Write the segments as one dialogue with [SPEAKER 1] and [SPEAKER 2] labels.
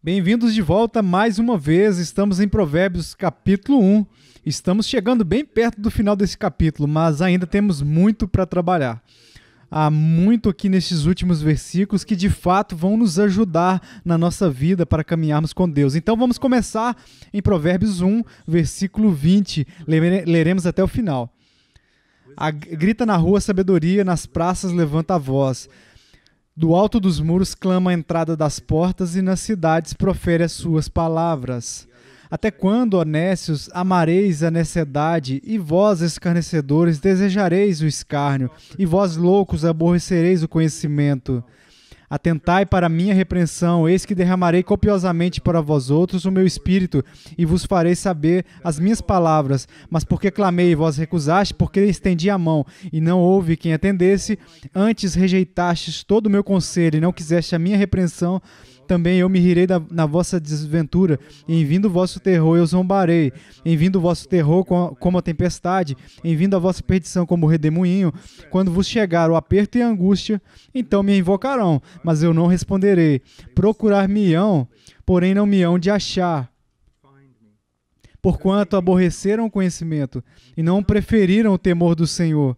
[SPEAKER 1] Bem-vindos de volta mais uma vez. Estamos em Provérbios capítulo 1. Estamos chegando bem perto do final desse capítulo, mas ainda temos muito para trabalhar. Há muito aqui nesses últimos versículos que de fato vão nos ajudar na nossa vida para caminharmos com Deus. Então vamos começar em Provérbios 1, versículo 20. Leremos até o final. A, grita na rua sabedoria, nas praças levanta a voz. Do alto dos muros clama a entrada das portas e nas cidades profere as suas palavras. Até quando, honestos, amareis a necessidade, e vós, escarnecedores, desejareis o escárnio, e vós, loucos, aborrecereis o conhecimento? Atentai para a minha repreensão, eis que derramarei copiosamente para vós outros o meu espírito, e vos farei saber as minhas palavras. Mas porque clamei, vós recusaste, porque estendi a mão, e não houve quem atendesse, antes rejeitastes todo o meu conselho, e não quiseste a minha repreensão, também eu me rirei da, na vossa desventura, em vindo o vosso terror eu zombarei, em vindo o vosso terror com, como a tempestade, em vindo a vossa perdição como o redemoinho, quando vos chegar o aperto e a angústia, então me invocarão, mas eu não responderei. Procurar-me-ão, porém não me hão de achar porquanto aborreceram o conhecimento e não preferiram o temor do Senhor.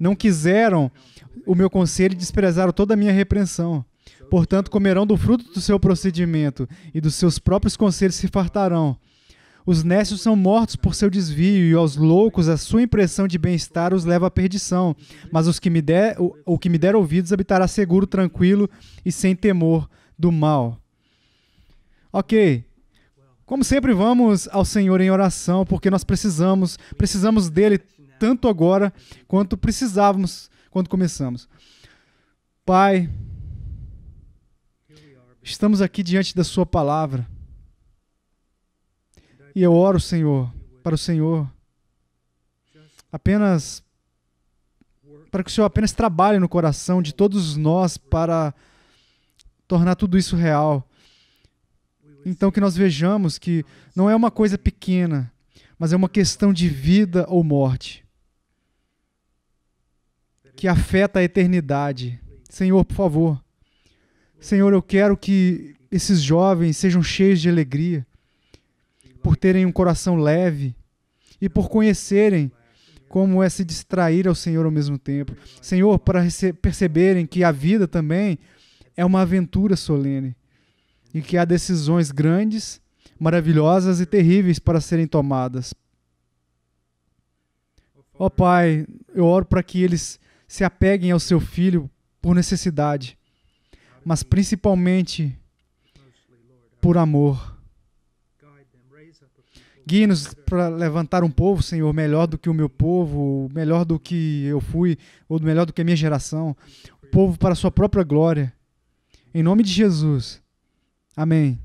[SPEAKER 1] Não quiseram o meu conselho e desprezaram toda a minha repreensão. Portanto, comerão do fruto do seu procedimento, e dos seus próprios conselhos se fartarão. Os nécios são mortos por seu desvio, e aos loucos a sua impressão de bem-estar os leva à perdição. Mas os que me der, o, o que me der ouvidos habitará seguro, tranquilo e sem temor do mal. Ok. Como sempre, vamos ao Senhor em oração, porque nós precisamos, precisamos dele tanto agora quanto precisávamos quando começamos. Pai, Estamos aqui diante da Sua palavra. E eu oro, Senhor, para o Senhor, apenas para que o Senhor apenas trabalhe no coração de todos nós para tornar tudo isso real. Então que nós vejamos que não é uma coisa pequena, mas é uma questão de vida ou morte que afeta a eternidade. Senhor, por favor, Senhor, eu quero que esses jovens sejam cheios de alegria, por terem um coração leve e por conhecerem como é se distrair ao Senhor ao mesmo tempo. Senhor, para perceberem que a vida também é uma aventura solene e que há decisões grandes, maravilhosas e terríveis para serem tomadas. Ó oh, Pai, eu oro para que eles se apeguem ao seu filho por necessidade mas principalmente por amor. Guia-nos para levantar um povo, Senhor, melhor do que o meu povo, melhor do que eu fui, ou melhor do que a minha geração. O povo para a sua própria glória. Em nome de Jesus. Amém.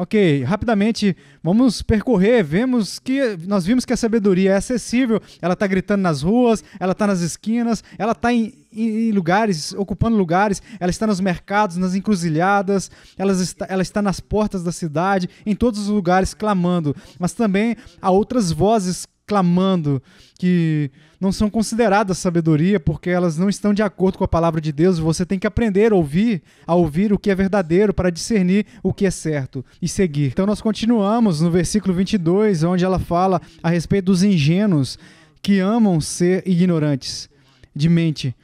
[SPEAKER 1] Ok, rapidamente vamos percorrer. Vemos que nós vimos que a sabedoria é acessível. Ela está gritando nas ruas, ela está nas esquinas, ela está em, em, lugares, ocupando lugares. Ela está nos mercados, nas encruzilhadas. Ela está, ela está nas portas da cidade, em todos os lugares clamando. Mas também há outras vozes clamando, que não são consideradas sabedoria porque elas não estão de acordo com a palavra de Deus. Você tem que aprender a ouvir, a ouvir o que é verdadeiro para discernir o que é certo e seguir. Então nós continuamos no versículo 22, onde ela fala a respeito dos ingênuos que amam ser ignorantes de mente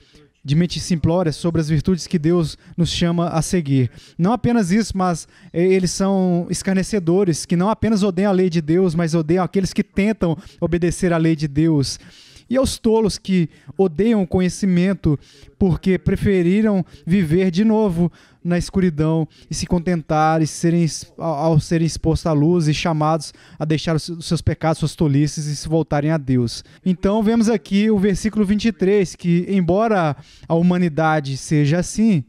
[SPEAKER 1] de mente simplória sobre as virtudes que Deus nos chama a seguir. Não apenas isso, mas eh, eles são escarnecedores, que não apenas odeiam a lei de Deus, mas odeiam aqueles que tentam obedecer à lei de Deus. E aos tolos que odeiam o conhecimento porque preferiram viver de novo na escuridão e se contentar e serem, ao serem expostos à luz e chamados a deixar os seus pecados, suas tolices e se voltarem a Deus. Então vemos aqui o versículo 23 que, embora a humanidade seja assim,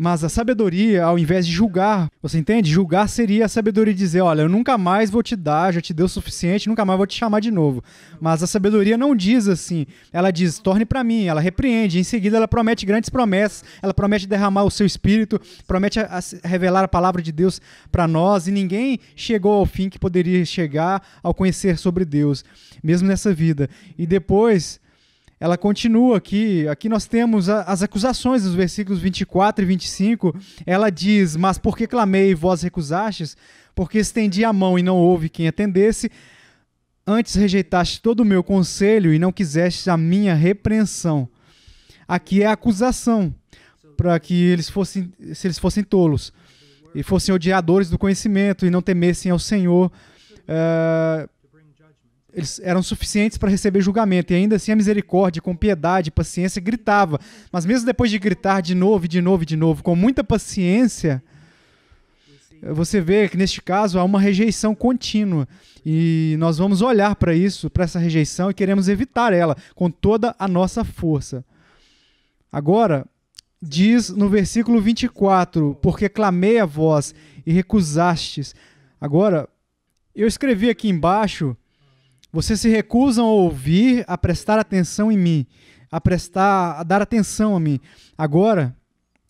[SPEAKER 1] mas a sabedoria, ao invés de julgar, você entende? Julgar seria a sabedoria dizer: olha, eu nunca mais vou te dar, já te deu o suficiente, nunca mais vou te chamar de novo. Mas a sabedoria não diz assim. Ela diz: torne para mim. Ela repreende. Em seguida, ela promete grandes promessas. Ela promete derramar o seu espírito, promete a, a revelar a palavra de Deus para nós. E ninguém chegou ao fim que poderia chegar ao conhecer sobre Deus, mesmo nessa vida. E depois ela continua aqui. Aqui nós temos a, as acusações os versículos 24 e 25. Ela diz: Mas porque clamei e vós recusastes? Porque estendi a mão e não houve quem atendesse. Antes rejeitaste todo o meu conselho e não quiseste a minha repreensão. Aqui é a acusação para que eles fossem, se eles fossem tolos e fossem odiadores do conhecimento e não temessem ao Senhor. Uh, eles eram suficientes para receber julgamento, e ainda assim a misericórdia, com piedade, paciência, gritava. Mas mesmo depois de gritar de novo, de novo, de novo, com muita paciência, você vê que neste caso há uma rejeição contínua e nós vamos olhar para isso, para essa rejeição e queremos evitar ela com toda a nossa força. Agora, diz no versículo 24: Porque clamei a vós e recusastes. Agora, eu escrevi aqui embaixo vocês se recusam a ouvir, a prestar atenção em mim, a prestar, a dar atenção a mim. Agora,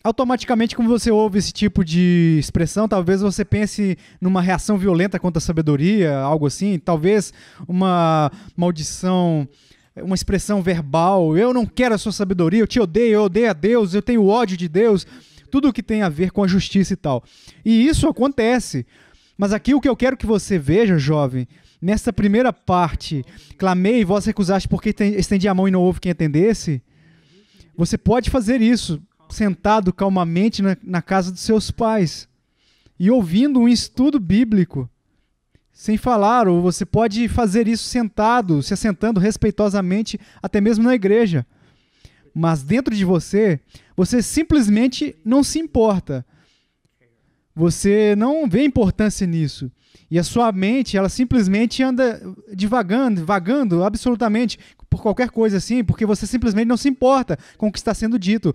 [SPEAKER 1] automaticamente, como você ouve esse tipo de expressão, talvez você pense numa reação violenta contra a sabedoria, algo assim, talvez uma maldição, uma expressão verbal. Eu não quero a sua sabedoria, eu te odeio, eu odeio a Deus, eu tenho ódio de Deus. Tudo que tem a ver com a justiça e tal. E isso acontece. Mas aqui o que eu quero que você veja, jovem, nessa primeira parte, clamei e vós recusaste porque estendi a mão e não houve quem atendesse, você pode fazer isso sentado calmamente na, na casa dos seus pais e ouvindo um estudo bíblico sem falar, ou você pode fazer isso sentado, se assentando respeitosamente, até mesmo na igreja. Mas dentro de você, você simplesmente não se importa. Você não vê importância nisso. E a sua mente, ela simplesmente anda divagando, vagando absolutamente por qualquer coisa assim, porque você simplesmente não se importa com o que está sendo dito.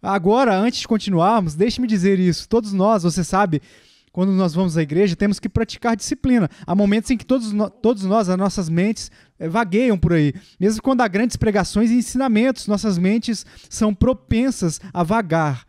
[SPEAKER 1] Agora, antes de continuarmos, deixe-me dizer isso. Todos nós, você sabe, quando nós vamos à igreja, temos que praticar disciplina. Há momentos em que todos, todos nós, as nossas mentes, eh, vagueiam por aí. Mesmo quando há grandes pregações e ensinamentos, nossas mentes são propensas a vagar.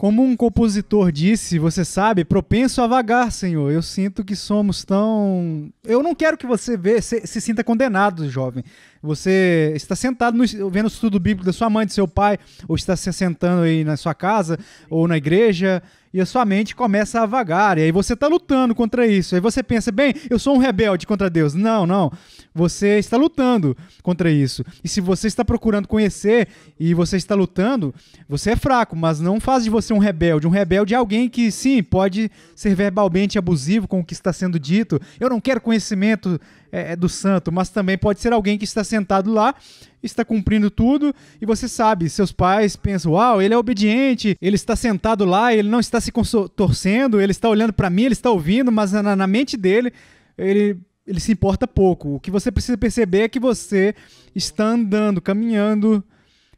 [SPEAKER 1] Como um compositor disse, você sabe, propenso a vagar, Senhor. Eu sinto que somos tão. Eu não quero que você vê, se, se sinta condenado, jovem. Você está sentado no, vendo o estudo bíblico da sua mãe, do seu pai, ou está se sentando aí na sua casa ou na igreja, e a sua mente começa a vagar. E aí você está lutando contra isso. Aí você pensa, bem, eu sou um rebelde contra Deus. Não, não. Você está lutando contra isso. E se você está procurando conhecer e você está lutando, você é fraco, mas não faz de você um rebelde. Um rebelde é alguém que, sim, pode ser verbalmente abusivo com o que está sendo dito. Eu não quero conhecimento é, é, do santo, mas também pode ser alguém que está sentado lá, está cumprindo tudo, e você sabe, seus pais pensam, uau, ele é obediente, ele está sentado lá, ele não está se torcendo, ele está olhando para mim, ele está ouvindo, mas na, na mente dele, ele ele se importa pouco. O que você precisa perceber é que você está andando, caminhando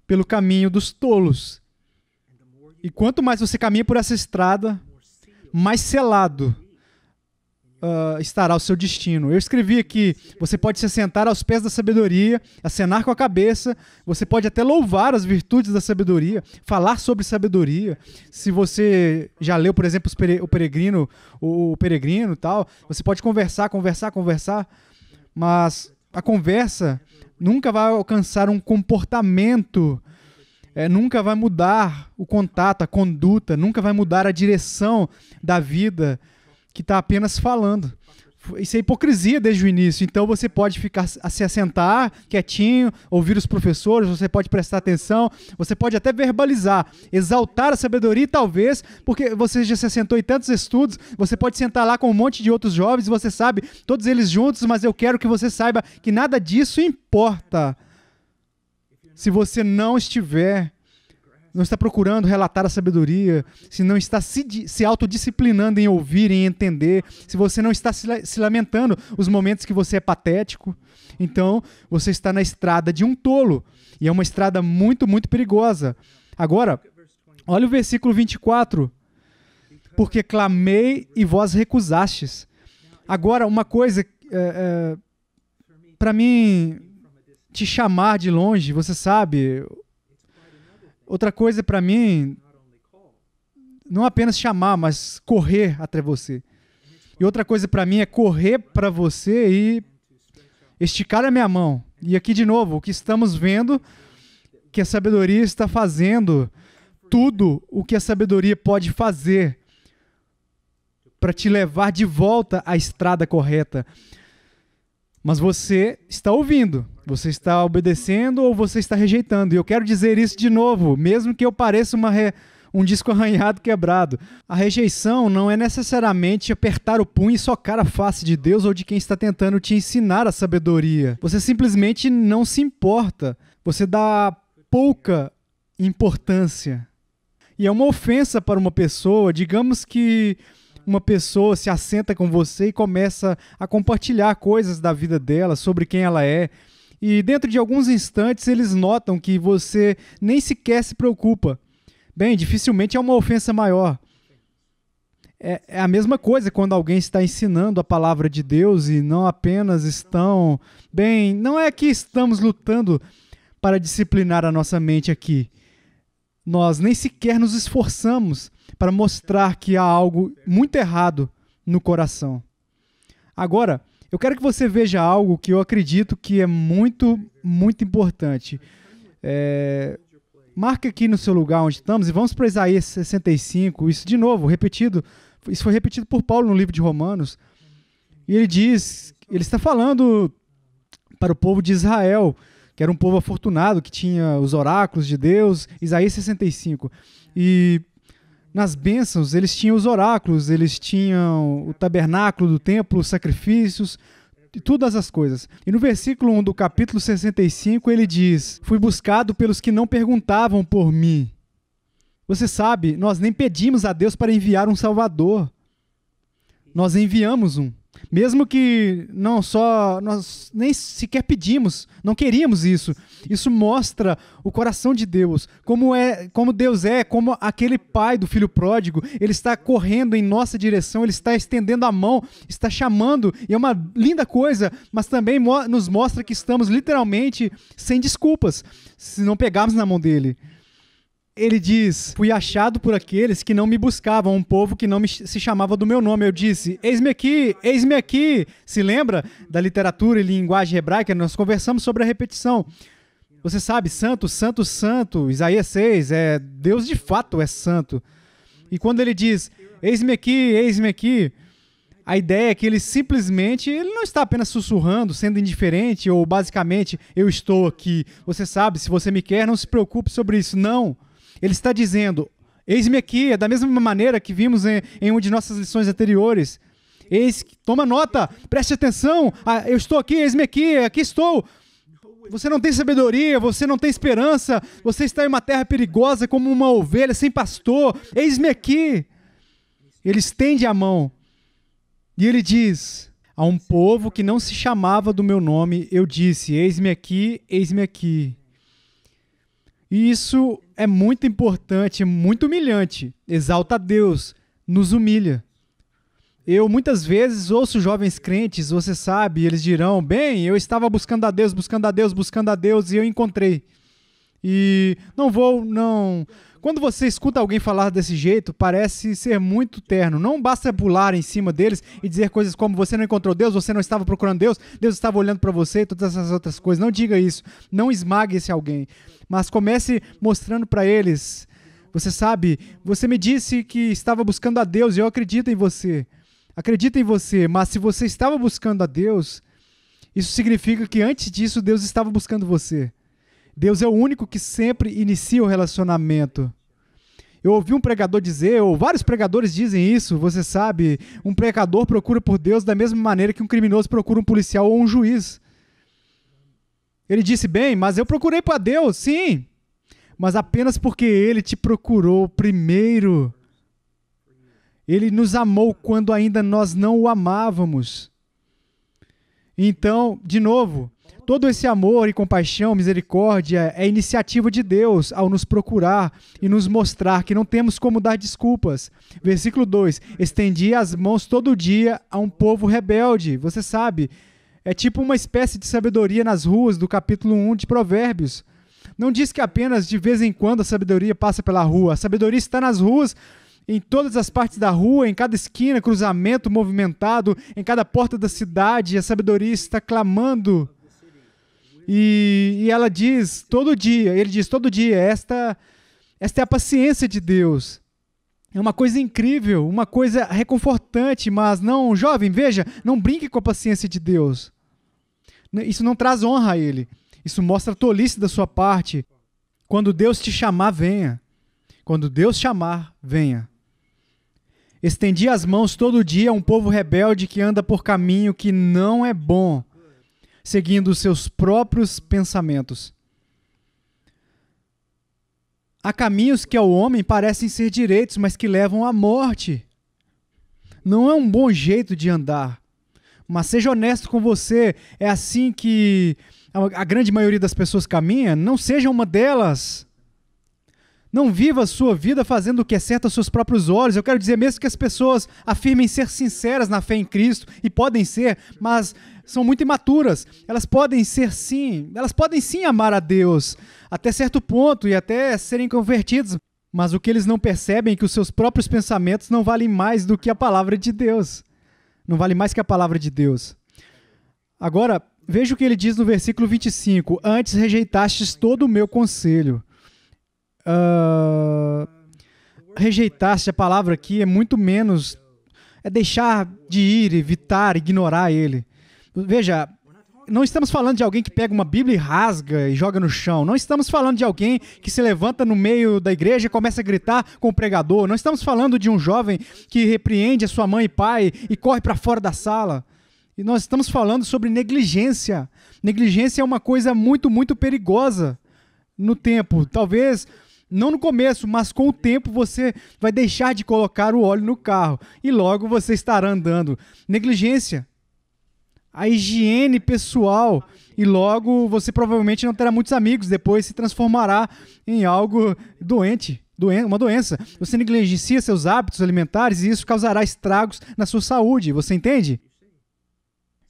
[SPEAKER 1] pelo caminho dos tolos. E quanto mais você caminha por essa estrada, mais selado uh, estará o seu destino. Eu escrevi aqui: você pode se sentar aos pés da sabedoria, acenar com a cabeça, você pode até louvar as virtudes da sabedoria, falar sobre sabedoria. Se você já leu, por exemplo, o peregrino, o peregrino, tal, você pode conversar, conversar, conversar, mas a conversa nunca vai alcançar um comportamento. É, nunca vai mudar o contato, a conduta, nunca vai mudar a direção da vida que está apenas falando. Isso é hipocrisia desde o início. Então você pode ficar se assentar quietinho, ouvir os professores, você pode prestar atenção, você pode até verbalizar, exaltar a sabedoria, talvez, porque você já se assentou em tantos estudos, você pode sentar lá com um monte de outros jovens, você sabe, todos eles juntos, mas eu quero que você saiba que nada disso importa se você não estiver não está procurando relatar a sabedoria, se não está se, se autodisciplinando em ouvir, em entender, se você não está se, se lamentando os momentos que você é patético, então você está na estrada de um tolo. E é uma estrada muito, muito perigosa. Agora, olha o versículo 24. Porque clamei e vós recusastes. Agora, uma coisa, é, é, para mim, te chamar de longe, você sabe, Outra coisa para mim, não apenas chamar, mas correr até você. E outra coisa para mim é correr para você e esticar a minha mão. E aqui de novo, o que estamos vendo que a sabedoria está fazendo tudo o que a sabedoria pode fazer para te levar de volta à estrada correta. Mas você está ouvindo. Você está obedecendo ou você está rejeitando? E eu quero dizer isso de novo, mesmo que eu pareça re... um disco arranhado quebrado. A rejeição não é necessariamente apertar o punho e socar a face de Deus ou de quem está tentando te ensinar a sabedoria. Você simplesmente não se importa. Você dá pouca importância. E é uma ofensa para uma pessoa, digamos que uma pessoa se assenta com você e começa a compartilhar coisas da vida dela, sobre quem ela é, e dentro de alguns instantes eles notam que você nem sequer se preocupa. Bem, dificilmente é uma ofensa maior. É, é a mesma coisa quando alguém está ensinando a palavra de Deus e não apenas estão. Bem, não é que estamos lutando para disciplinar a nossa mente aqui. Nós nem sequer nos esforçamos para mostrar que há algo muito errado no coração. Agora, eu quero que você veja algo que eu acredito que é muito, muito importante. É, marca aqui no seu lugar onde estamos e vamos para Isaías 65. Isso de novo, repetido. Isso foi repetido por Paulo no livro de Romanos. E ele diz, ele está falando para o povo de Israel, que era um povo afortunado, que tinha os oráculos de Deus, Isaías 65. E nas bênçãos, eles tinham os oráculos, eles tinham o tabernáculo do templo, os sacrifícios, todas as coisas. E no versículo 1 do capítulo 65 ele diz: Fui buscado pelos que não perguntavam por mim. Você sabe, nós nem pedimos a Deus para enviar um Salvador, nós enviamos um. Mesmo que não só nós nem sequer pedimos, não queríamos isso. Isso mostra o coração de Deus, como é, como Deus é, como aquele pai do filho pródigo, ele está correndo em nossa direção, ele está estendendo a mão, está chamando, e é uma linda coisa, mas também mo nos mostra que estamos literalmente sem desculpas se não pegarmos na mão dele ele diz: Fui achado por aqueles que não me buscavam, um povo que não me, se chamava do meu nome. Eu disse: Eis-me aqui, eis-me aqui. Se lembra da literatura e linguagem hebraica? Nós conversamos sobre a repetição. Você sabe, santo, santo, santo, Isaías 6, é, Deus de fato é santo. E quando ele diz: Eis-me aqui, eis-me aqui. A ideia é que ele simplesmente, ele não está apenas sussurrando, sendo indiferente ou basicamente, eu estou aqui. Você sabe, se você me quer, não se preocupe sobre isso. Não. Ele está dizendo: Eis-me aqui, é da mesma maneira que vimos em, em uma de nossas lições anteriores. Eis, toma nota, preste atenção, ah, eu estou aqui, eis-me aqui, aqui estou. Você não tem sabedoria, você não tem esperança, você está em uma terra perigosa como uma ovelha sem pastor, eis-me aqui. Ele estende a mão e ele diz: A um povo que não se chamava do meu nome, eu disse: Eis-me aqui, eis-me aqui. E isso é muito importante, é muito humilhante. Exalta a Deus, nos humilha. Eu muitas vezes ouço jovens crentes, você sabe, eles dirão: bem, eu estava buscando a Deus, buscando a Deus, buscando a Deus e eu encontrei. E não vou, não. Quando você escuta alguém falar desse jeito, parece ser muito terno. Não basta pular em cima deles e dizer coisas como você não encontrou Deus, você não estava procurando Deus, Deus estava olhando para você, e todas essas outras coisas. Não diga isso. Não esmague esse alguém. Mas comece mostrando para eles. Você sabe, você me disse que estava buscando a Deus e eu acredito em você. Acredito em você, mas se você estava buscando a Deus, isso significa que antes disso Deus estava buscando você. Deus é o único que sempre inicia o relacionamento. Eu ouvi um pregador dizer, ou vários pregadores dizem isso, você sabe, um pregador procura por Deus da mesma maneira que um criminoso procura um policial ou um juiz. Ele disse, bem, mas eu procurei para Deus, sim, mas apenas porque ele te procurou primeiro. Ele nos amou quando ainda nós não o amávamos. Então, de novo, todo esse amor e compaixão, misericórdia é iniciativa de Deus ao nos procurar e nos mostrar que não temos como dar desculpas. Versículo 2: Estendi as mãos todo dia a um povo rebelde. Você sabe, é tipo uma espécie de sabedoria nas ruas do capítulo 1 de Provérbios. Não diz que apenas de vez em quando a sabedoria passa pela rua. A sabedoria está nas ruas em todas as partes da rua, em cada esquina, cruzamento movimentado, em cada porta da cidade, a sabedoria está clamando. E, e ela diz todo dia, ele diz todo dia, esta, esta é a paciência de Deus. É uma coisa incrível, uma coisa reconfortante, mas não, jovem, veja, não brinque com a paciência de Deus. Isso não traz honra a ele. Isso mostra a tolice da sua parte. Quando Deus te chamar, venha. Quando Deus chamar, venha. Estendi as mãos todo dia a um povo rebelde que anda por caminho que não é bom, seguindo seus próprios pensamentos. Há caminhos que ao homem parecem ser direitos, mas que levam à morte. Não é um bom jeito de andar. Mas seja honesto com você, é assim que a grande maioria das pessoas caminha, não seja uma delas. Não viva a sua vida fazendo o que é certo aos seus próprios olhos. Eu quero dizer mesmo que as pessoas afirmem ser sinceras na fé em Cristo, e podem ser, mas são muito imaturas. Elas podem ser sim, elas podem sim amar a Deus até certo ponto e até serem convertidos, mas o que eles não percebem é que os seus próprios pensamentos não valem mais do que a palavra de Deus. Não vale mais que a palavra de Deus. Agora, veja o que ele diz no versículo 25: Antes rejeitastes todo o meu conselho ah, rejeitar rejeitasse a palavra aqui é muito menos. É deixar de ir, evitar, ignorar ele. Veja, não estamos falando de alguém que pega uma Bíblia e rasga e joga no chão. Não estamos falando de alguém que se levanta no meio da igreja e começa a gritar com o pregador. Não estamos falando de um jovem que repreende a sua mãe e pai e corre para fora da sala. E nós estamos falando sobre negligência. Negligência é uma coisa muito, muito perigosa no tempo. Talvez não no começo, mas com o tempo você vai deixar de colocar o óleo no carro e logo você estará andando. Negligência, a higiene pessoal e logo você provavelmente não terá muitos amigos, depois se transformará em algo doente. Doen uma doença. Você negligencia seus hábitos alimentares e isso causará estragos na sua saúde. Você entende?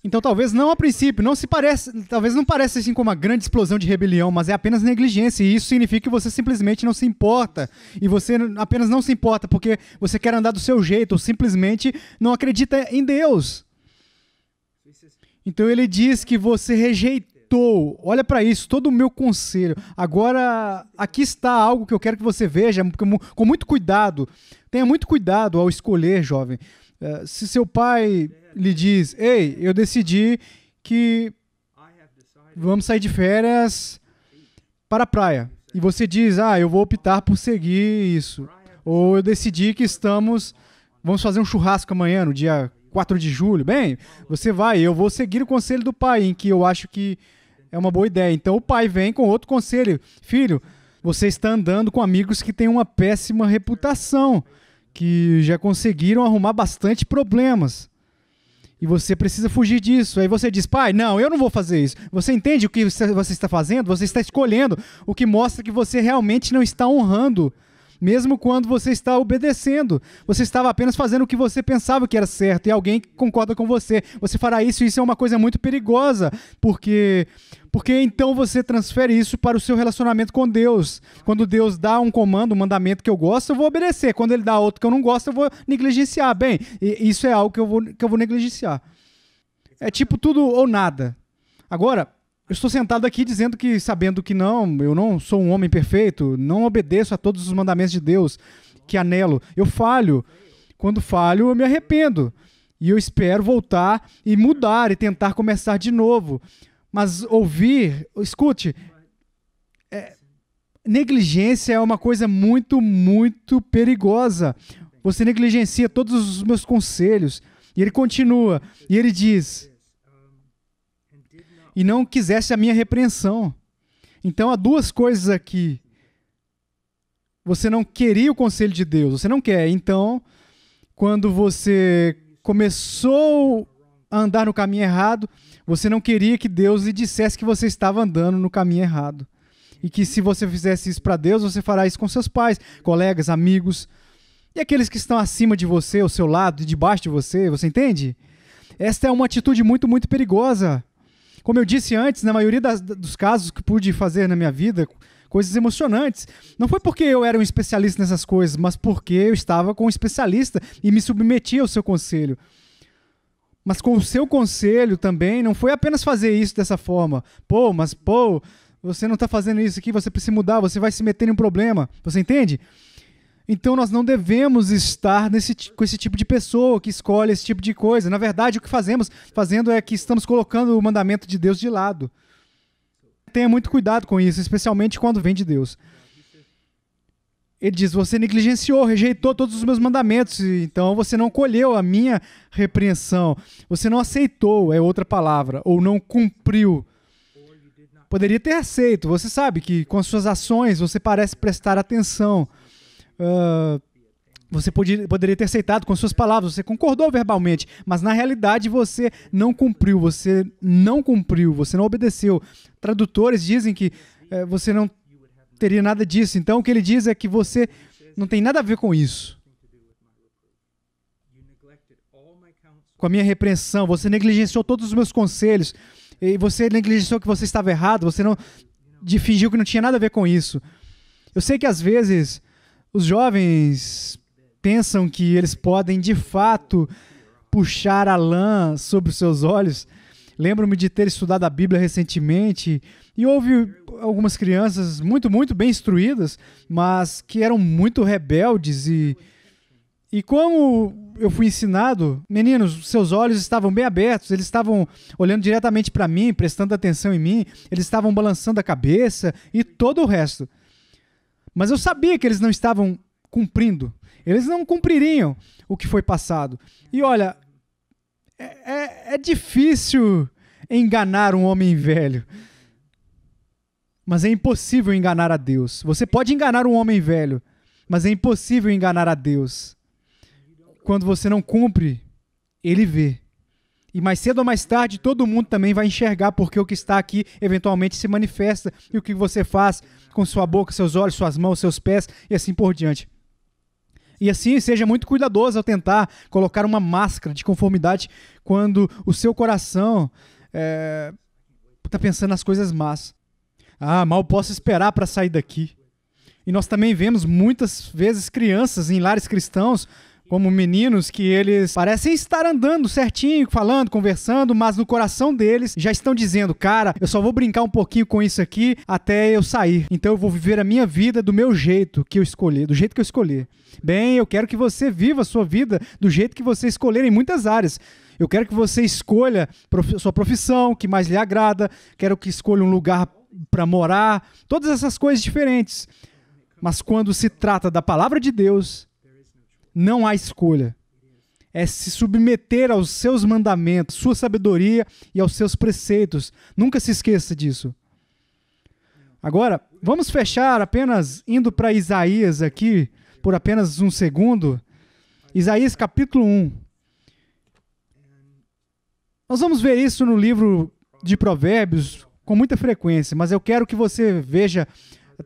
[SPEAKER 1] Então talvez não a princípio, não se parece, talvez não pareça assim como uma grande explosão de rebelião, mas é apenas negligência e isso significa que você simplesmente não se importa e você apenas não se importa porque você quer andar do seu jeito ou simplesmente não acredita em Deus. Então ele diz que você rejeitou. Olha para isso, todo o meu conselho. Agora aqui está algo que eu quero que você veja com muito cuidado. Tenha muito cuidado ao escolher, jovem, é, se seu pai lhe diz, ei, eu decidi que vamos sair de férias para a praia, e você diz, ah, eu vou optar por seguir isso, ou eu decidi que estamos, vamos fazer um churrasco amanhã, no dia 4 de julho, bem, você vai, eu vou seguir o conselho do pai, em que eu acho que é uma boa ideia. Então o pai vem com outro conselho, filho, você está andando com amigos que têm uma péssima reputação que já conseguiram arrumar bastante problemas. E você precisa fugir disso. Aí você diz, pai, não, eu não vou fazer isso. Você entende o que você está fazendo? Você está escolhendo, o que mostra que você realmente não está honrando mesmo quando você está obedecendo. Você estava apenas fazendo o que você pensava que era certo e alguém concorda com você. Você fará isso e isso é uma coisa muito perigosa, porque porque então você transfere isso para o seu relacionamento com Deus. Quando Deus dá um comando, um mandamento que eu gosto, eu vou obedecer. Quando ele dá outro que eu não gosto, eu vou negligenciar. Bem, isso é algo que eu vou, que eu vou negligenciar. É tipo tudo ou nada. Agora, eu estou sentado aqui dizendo que, sabendo que não, eu não sou um homem perfeito, não obedeço a todos os mandamentos de Deus que anelo. Eu falho. Quando falho, eu me arrependo. E eu espero voltar e mudar e tentar começar de novo. Mas ouvir, escute, é, negligência é uma coisa muito, muito perigosa. Você negligencia todos os meus conselhos. E ele continua, e ele diz: e não quisesse a minha repreensão. Então há duas coisas aqui. Você não queria o conselho de Deus, você não quer. Então, quando você começou a andar no caminho errado, você não queria que Deus lhe dissesse que você estava andando no caminho errado. E que se você fizesse isso para Deus, você fará isso com seus pais, colegas, amigos e aqueles que estão acima de você, ao seu lado, e debaixo de você, você entende? Esta é uma atitude muito, muito perigosa como eu disse antes, na maioria das, dos casos que pude fazer na minha vida, coisas emocionantes. Não foi porque eu era um especialista nessas coisas, mas porque eu estava com um especialista e me submetia ao seu conselho. Mas com o seu conselho também, não foi apenas fazer isso dessa forma. Pô, mas pô, você não está fazendo isso aqui, você precisa mudar, você vai se meter em um problema. Você entende? Então nós não devemos estar nesse, com esse tipo de pessoa que escolhe esse tipo de coisa. Na verdade, o que fazemos fazendo é que estamos colocando o mandamento de Deus de lado. Tenha muito cuidado com isso, especialmente quando vem de Deus. Ele diz: Você negligenciou, rejeitou todos os meus mandamentos, então você não colheu a minha repreensão. Você não aceitou, é outra palavra, ou não cumpriu poderia ter aceito. Você sabe que com as suas ações você parece prestar atenção. Ah, você podia, poderia ter aceitado com suas palavras, você concordou verbalmente, mas na realidade você não cumpriu, você não cumpriu, você não obedeceu. Tradutores dizem que eh, você não teria nada disso. Então o que ele diz é que você não tem nada a ver com isso. Com a minha repreensão, você negligenciou todos os meus conselhos, e você negligenciou que você estava errado, você não de fingiu que não tinha nada a ver com isso. Eu sei que às vezes os jovens pensam que eles podem de fato puxar a lã sobre os seus olhos. Lembro-me de ter estudado a Bíblia recentemente e houve algumas crianças muito, muito bem instruídas, mas que eram muito rebeldes e e como eu fui ensinado, meninos, seus olhos estavam bem abertos, eles estavam olhando diretamente para mim, prestando atenção em mim, eles estavam balançando a cabeça e todo o resto. Mas eu sabia que eles não estavam cumprindo. Eles não cumpririam o que foi passado. E olha, é, é, é difícil enganar um homem velho. Mas é impossível enganar a Deus. Você pode enganar um homem velho, mas é impossível enganar a Deus. Quando você não cumpre, ele vê. E mais cedo ou mais tarde, todo mundo também vai enxergar porque o que está aqui eventualmente se manifesta e o que você faz com sua boca, seus olhos, suas mãos, seus pés e assim por diante. E assim, seja muito cuidadoso ao tentar colocar uma máscara de conformidade quando o seu coração está é, tá pensando nas coisas más. Ah, mal posso esperar para sair daqui. E nós também vemos muitas vezes crianças em lares cristãos como meninos que eles parecem estar andando certinho, falando, conversando, mas no coração deles já estão dizendo: cara, eu só vou brincar um pouquinho com isso aqui até eu sair. Então eu vou viver a minha vida do meu jeito que eu escolher, do jeito que eu escolher. Bem, eu quero que você viva a sua vida do jeito que você escolher em muitas áreas. Eu quero que você escolha sua profissão, que mais lhe agrada, quero que escolha um lugar para morar, todas essas coisas diferentes. Mas quando se trata da palavra de Deus, não há escolha. É se submeter aos seus mandamentos, sua sabedoria e aos seus preceitos. Nunca se esqueça disso. Agora, vamos fechar apenas indo para Isaías aqui, por apenas um segundo. Isaías capítulo 1. Nós vamos ver isso no livro de Provérbios com muita frequência, mas eu quero que você veja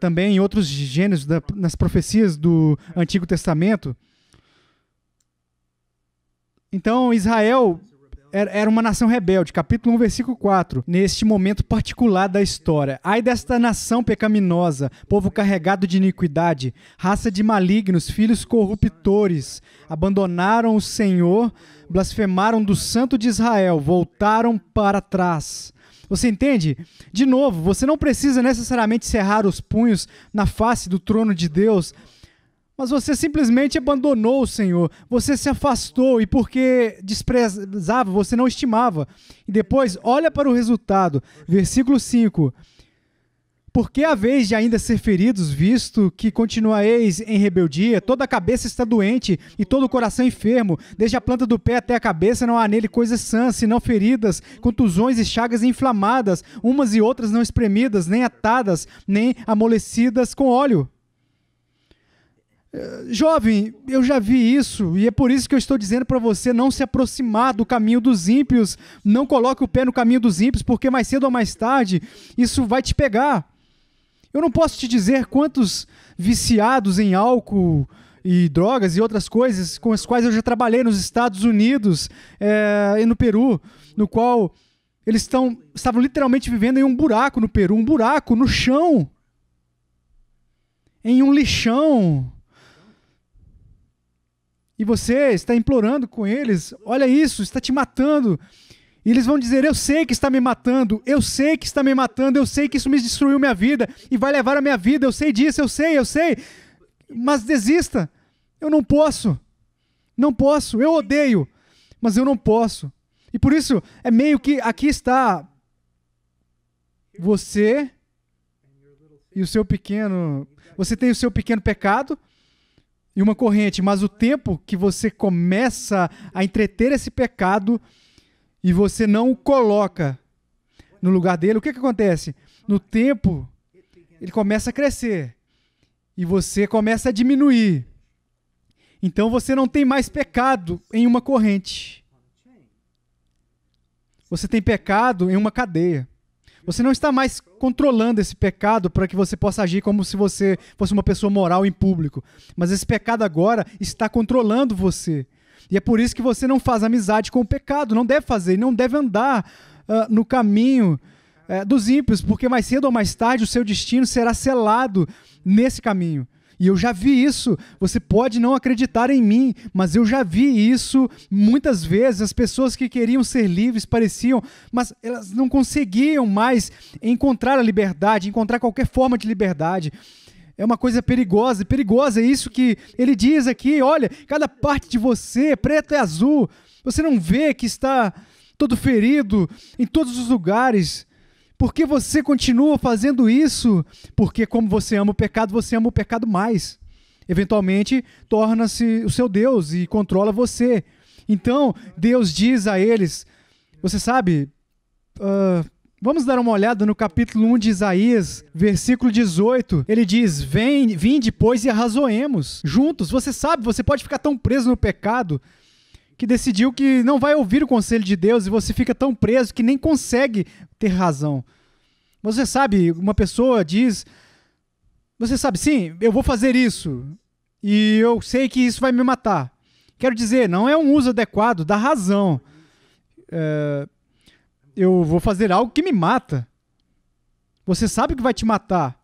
[SPEAKER 1] também em outros gêneros, nas profecias do Antigo Testamento, então, Israel era uma nação rebelde, capítulo 1, versículo 4, neste momento particular da história. Ai desta nação pecaminosa, povo carregado de iniquidade, raça de malignos, filhos corruptores, abandonaram o Senhor, blasfemaram do Santo de Israel, voltaram para trás. Você entende? De novo, você não precisa necessariamente cerrar os punhos na face do trono de Deus mas você simplesmente abandonou o Senhor, você se afastou e porque desprezava, você não estimava. E depois, olha para o resultado, versículo 5. Porque a vez de ainda ser feridos, visto que continuareis em rebeldia, toda a cabeça está doente e todo o coração enfermo, desde a planta do pé até a cabeça não há nele coisas sãs, senão feridas, contusões e chagas inflamadas, umas e outras não espremidas, nem atadas, nem amolecidas com óleo. Jovem, eu já vi isso e é por isso que eu estou dizendo para você não se aproximar do caminho dos ímpios, não coloque o pé no caminho dos ímpios, porque mais cedo ou mais tarde isso vai te pegar. Eu não posso te dizer quantos viciados em álcool e drogas e outras coisas com as quais eu já trabalhei nos Estados Unidos é, e no Peru, no qual eles estão, estavam literalmente vivendo em um buraco no Peru, um buraco no chão, em um lixão e você está implorando com eles, olha isso, está te matando. E eles vão dizer: Eu sei que está me matando, eu sei que está me matando, eu sei que isso me destruiu minha vida e vai levar a minha vida, eu sei disso, eu sei, eu sei. Mas desista, eu não posso, não posso, eu odeio, mas eu não posso. E por isso é meio que aqui está você e o seu pequeno, você tem o seu pequeno pecado e uma corrente, mas o tempo que você começa a entreter esse pecado e você não o coloca no lugar dele, o que, que acontece? No tempo, ele começa a crescer e você começa a diminuir. Então você não tem mais pecado em uma corrente. Você tem pecado em uma cadeia. Você não está mais controlando esse pecado para que você possa agir como se você fosse uma pessoa moral em público. Mas esse pecado agora está controlando você. E é por isso que você não faz amizade com o pecado, não deve fazer, não deve andar uh, no caminho uh, dos ímpios, porque mais cedo ou mais tarde o seu destino será selado nesse caminho. E eu já vi isso. Você pode não acreditar em mim, mas eu já vi isso muitas vezes. As pessoas que queriam ser livres pareciam, mas elas não conseguiam mais encontrar a liberdade, encontrar qualquer forma de liberdade. É uma coisa perigosa, e perigosa é isso que ele diz aqui. Olha, cada parte de você preto e azul. Você não vê que está todo ferido em todos os lugares. Porque você continua fazendo isso, porque como você ama o pecado, você ama o pecado mais. Eventualmente torna-se o seu Deus e controla você. Então Deus diz a eles: Você sabe, uh, vamos dar uma olhada no capítulo 1 de Isaías, versículo 18. Ele diz: Vem, vinde, pois, e arrazoemos juntos. Você sabe, você pode ficar tão preso no pecado que decidiu que não vai ouvir o conselho de Deus e você fica tão preso que nem consegue ter razão. Você sabe, uma pessoa diz: Você sabe, sim, eu vou fazer isso e eu sei que isso vai me matar. Quero dizer, não é um uso adequado da razão. É, eu vou fazer algo que me mata. Você sabe que vai te matar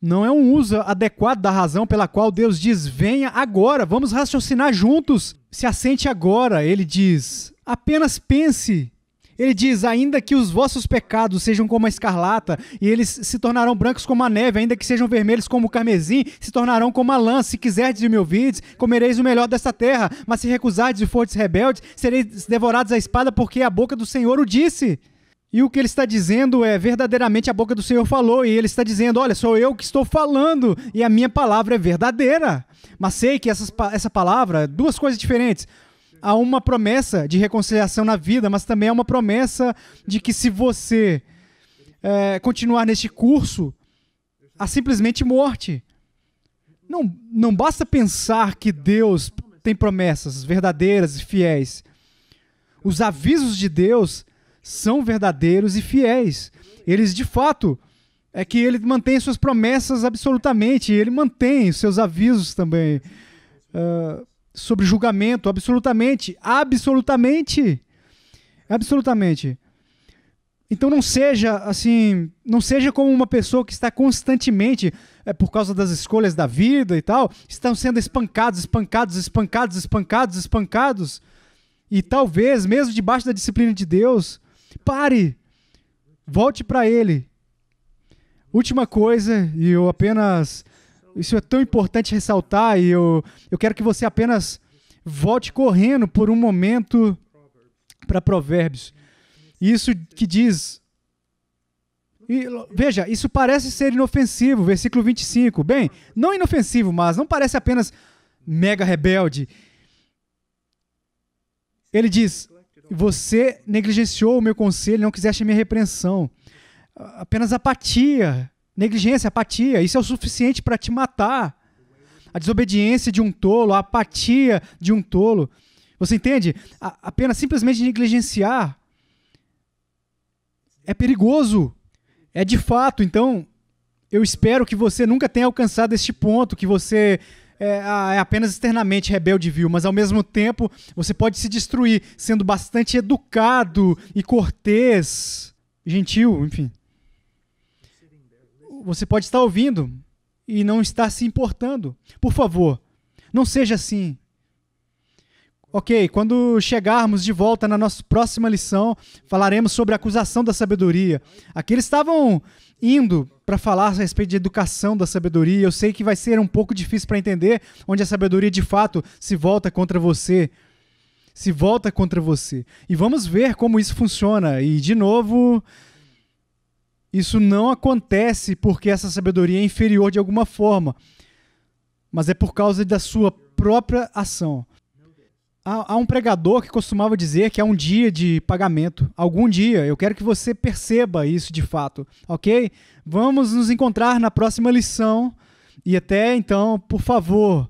[SPEAKER 1] não é um uso adequado da razão pela qual Deus diz: venha agora, vamos raciocinar juntos. Se assente agora, ele diz. Apenas pense. Ele diz: ainda que os vossos pecados sejam como a escarlata, e eles se tornarão brancos como a neve, ainda que sejam vermelhos como o carmesim, se tornarão como a lã. Se quiserdes e me ouvides, comereis o melhor desta terra, mas se recusardes e fordes rebeldes, sereis devorados à espada, porque a boca do Senhor o disse. E o que ele está dizendo é verdadeiramente a boca do Senhor falou, e ele está dizendo: Olha, sou eu que estou falando, e a minha palavra é verdadeira. Mas sei que essas, essa palavra, duas coisas diferentes. Há uma promessa de reconciliação na vida, mas também há uma promessa de que se você é, continuar neste curso, há simplesmente morte. Não, não basta pensar que Deus tem promessas verdadeiras e fiéis. Os avisos de Deus são verdadeiros e fiéis. Eles, de fato, é que ele mantém suas promessas absolutamente, ele mantém seus avisos também uh, sobre julgamento, absolutamente, absolutamente, absolutamente. Então não seja assim, não seja como uma pessoa que está constantemente, é, por causa das escolhas da vida e tal, estão sendo espancados, espancados, espancados, espancados, espancados. E talvez, mesmo debaixo da disciplina de Deus, Pare! Volte para Ele. Última coisa, e eu apenas. Isso é tão importante ressaltar, e eu, eu quero que você apenas volte correndo por um momento para Provérbios. Isso que diz. E, veja, isso parece ser inofensivo, versículo 25. Bem, não inofensivo, mas não parece apenas mega rebelde. Ele diz: você negligenciou o meu conselho, não quiseste a minha repreensão. Apenas apatia, negligência, apatia, isso é o suficiente para te matar. A desobediência de um tolo, a apatia de um tolo. Você entende? A, apenas simplesmente negligenciar é perigoso. É de fato. Então, eu espero que você nunca tenha alcançado este ponto, que você é, é apenas externamente rebelde vil, mas ao mesmo tempo você pode se destruir sendo bastante educado e cortês, gentil, enfim. Você pode estar ouvindo e não estar se importando. Por favor, não seja assim. Ok, quando chegarmos de volta na nossa próxima lição, falaremos sobre a acusação da sabedoria. Aqui eles estavam indo para falar a respeito de educação da sabedoria. Eu sei que vai ser um pouco difícil para entender onde a sabedoria de fato se volta contra você. Se volta contra você. E vamos ver como isso funciona. E, de novo, isso não acontece porque essa sabedoria é inferior de alguma forma, mas é por causa da sua própria ação. Há, há um pregador que costumava dizer que é um dia de pagamento. Algum dia, eu quero que você perceba isso de fato, ok? Vamos nos encontrar na próxima lição. E até então, por favor,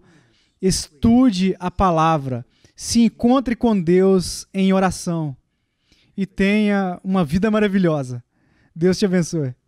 [SPEAKER 1] estude a palavra, se encontre com Deus em oração e tenha uma vida maravilhosa. Deus te abençoe.